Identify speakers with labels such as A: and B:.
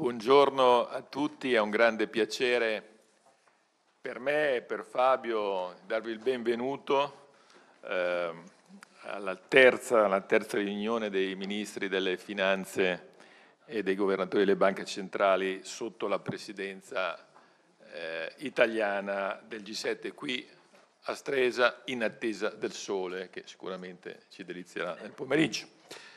A: Buongiorno a tutti, è un grande piacere per me e per Fabio darvi il benvenuto eh, alla, terza, alla, terza, riunione dei ministri delle finanze e dei governatori delle banche centrali sotto la presidenza eh, italiana del G7 qui a Stresa in attesa del sole che sicuramente ci delizierà nel pomeriggio.